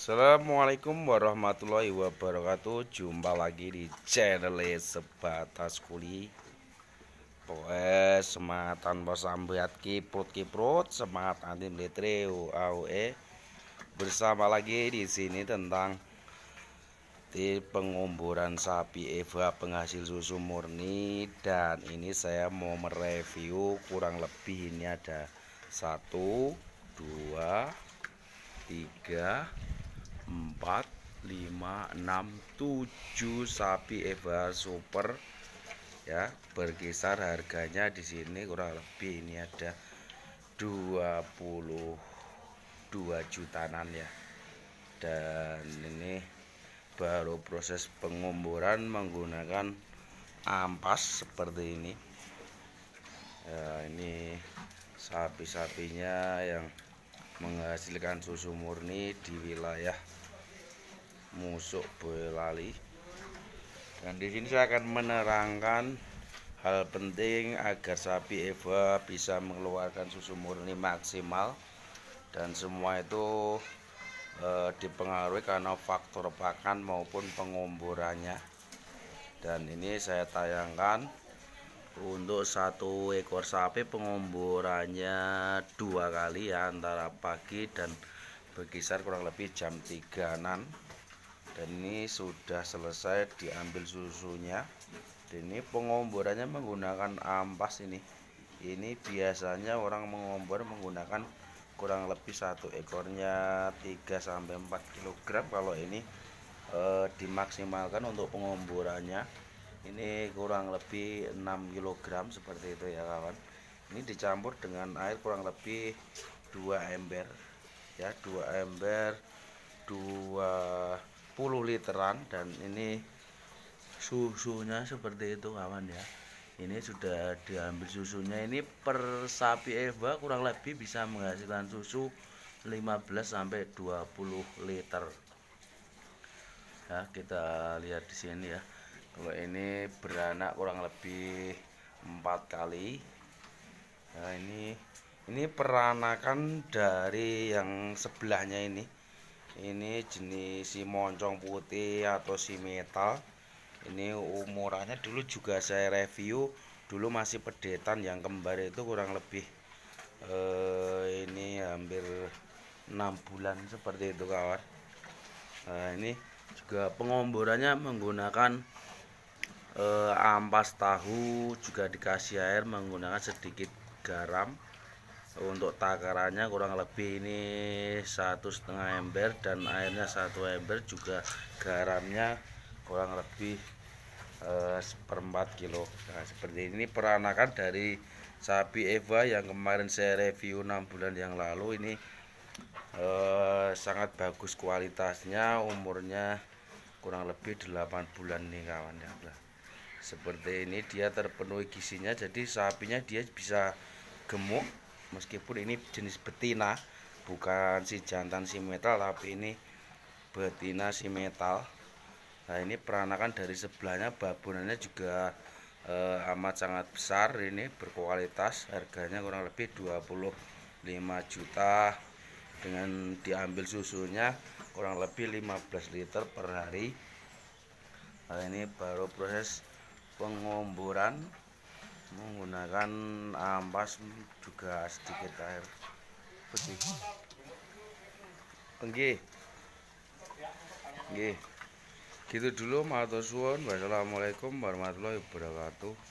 Assalamualaikum warahmatullahi wabarakatuh Jumpa lagi di channel Sebatas Kuli Poes semangat tanpa sambat kiprut kiprut semangat anti militer UAUE bersama lagi di sini tentang di pengumburan sapi Eva penghasil susu murni dan ini saya mau mereview kurang lebih ini ada satu dua tiga 4 5 6 7 sapi Eva super ya berkisar harganya di sini kurang lebih ini ada 22 jutaan ya dan ini baru proses pengumburan menggunakan ampas seperti ini ya, ini sapi-sapinya yang menghasilkan susu murni di wilayah Musuk Boyolali. Dan di sini saya akan menerangkan hal penting agar sapi Eva bisa mengeluarkan susu murni maksimal dan semua itu e, dipengaruhi karena faktor pakan maupun pengumburannya dan ini saya tayangkan untuk satu ekor sapi pengumburannya dua kali ya antara pagi dan berkisar kurang lebih jam tiga nanti dan ini sudah selesai diambil susunya dan ini pengomborannya menggunakan ampas ini ini biasanya orang mengombor menggunakan kurang lebih satu ekornya 3 4 kg kalau ini eh, dimaksimalkan untuk pengomborannya ini kurang lebih 6 kg seperti itu ya kawan ini dicampur dengan air kurang lebih 2 ember ya 2 ember 2 10 literan dan ini susunya seperti itu kawan ya ini sudah diambil susunya ini per sapi Eva kurang lebih bisa menghasilkan susu 15 sampai 20 liter ya kita lihat di sini ya kalau ini beranak kurang lebih empat kali nah ini ini peranakan dari yang sebelahnya ini ini jenis si moncong putih atau si metal ini umurannya dulu juga saya review dulu masih pedetan yang kembar itu kurang lebih eh, ini hampir 6 bulan seperti itu kawan nah ini juga pengomborannya menggunakan eh, ampas tahu juga dikasih air menggunakan sedikit garam untuk takarannya kurang lebih ini satu setengah ember dan airnya satu ember juga garamnya kurang lebih eh, seperempat kilo nah seperti ini peranakan dari sapi Eva yang kemarin saya review enam bulan yang lalu ini eh, sangat bagus kualitasnya umurnya kurang lebih 8 bulan nih kawan ya seperti ini dia terpenuhi gisinya jadi sapinya dia bisa gemuk meskipun ini jenis betina bukan si jantan si metal tapi ini betina si metal nah ini peranakan dari sebelahnya babonannya juga eh, amat sangat besar ini berkualitas harganya kurang lebih 25 juta dengan diambil susunya kurang lebih 15 liter per hari nah ini baru proses pengomboran menggunakan eh, ampas juga sedikit air putih oke oke Gitu dulu matur suwun. Wassalamualaikum warahmatullahi wabarakatuh.